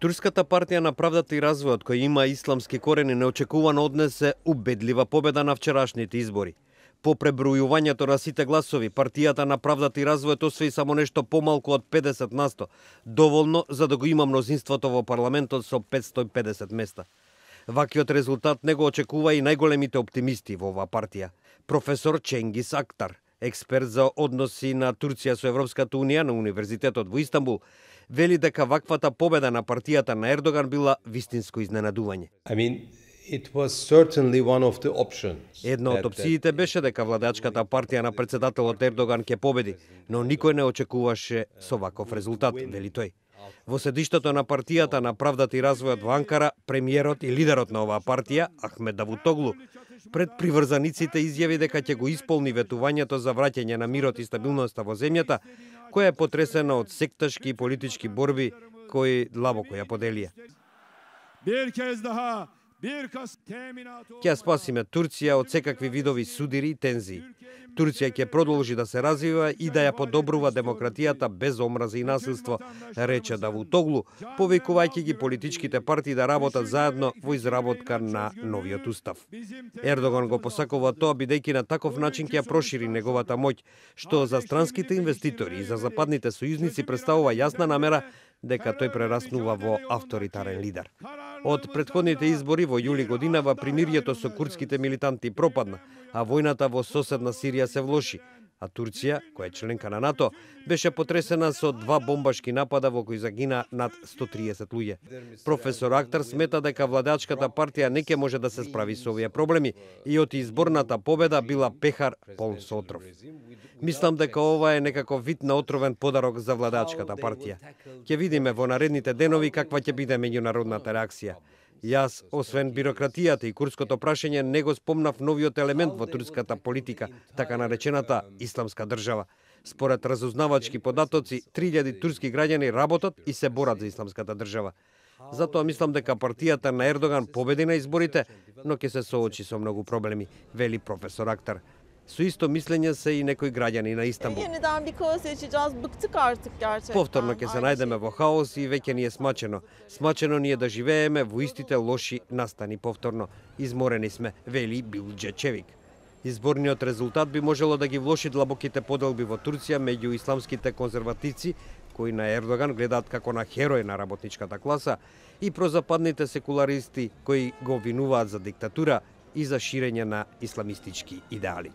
Турската партија на правдата и развојот кој има исламски корени неочекувано однесе убедлива победа на вчерашните избори. По пребројувањето на сите гласови, партијата на правдата и развојот освои само нешто помалку од 50 насто, доволно за да го има мнозинството во парламентот со 550 места. Вакиот резултат не го очекува и најголемите оптимисти во оваа партија. Професор Ченгис Актар – експерт за односи на Турција со Европската Унија на Универзитетот во Истанбул, вели дека ваквата победа на партијата на Ердоган била вистинско изненадување. I mean, Една од опциите беше дека владачката партија на председателот Ердоган ќе победи, но никој не очекуваше со ваков резултат, вели тој. Во седиштето на партијата на правдата и развојот во Анкара, премиерот и лидерот на оваа партија, Ахмед Давутоглу, пред приврзаниците изјави дека ќе го исполни ветувањето за враќање на мирот и стабилноста во земјата, која е потресена од секташки и политички борби кои длабоко ја поделија. Ќе спасиме Турција од секакви видови судири и тензии. Турција ќе продолжи да се развива и да ја подобрува демократијата без омраза и насилство, рече Давутоглу, повикувајќи ги политичките партии да работат заедно во изработка на новиот устав. Ердоган го посакува тоа бидејќи на таков начин ќе прошири неговата моќ, што за странските инвеститори и за западните сојузници представува јасна намера дека тој прераснува во авторитарен лидер. Од предходните избори во јули годинава примирјето со курдските милитанти пропадна, а војната во соседна Сирија се влоши, а Турција, која е членка на НАТО, беше потресена со два бомбашки напада во кои загина над 130 луѓе. Професор Актар смета дека владачката партија не ке може да се справи со овие проблеми и од изборната победа била пехар полн со отров. Мислам дека ова е некако вид на отровен подарок за владачката партија. Ке видиме во наредните денови каква ќе биде меѓународната реакција. Јас, освен бирократијата и курското прашање, не го спомнав новиот елемент во турската политика, така наречената исламска држава. Според разузнавачки податоци, 3000 турски граѓани работат и се борат за исламската држава. Затоа мислам дека партијата на Ердоган победи на изборите, но ќе се соочи со многу проблеми, вели професор Актар. Со исто мислење се и некои граѓани на Истанбул. Повторно па, ќе се најдеме во хаос и веќе ни е смачено. Смачено ни е да живееме во истите лоши настани повторно. Изморени сме, вели Бил Джечевик. Изборниот резултат би можело да ги влоши длабоките поделби во Турција меѓу исламските конзервативци, кои на Ердоган гледаат како на херој на работничката класа, и прозападните секуларисти кои го винуваат за диктатура и за ширење на исламистички идеали.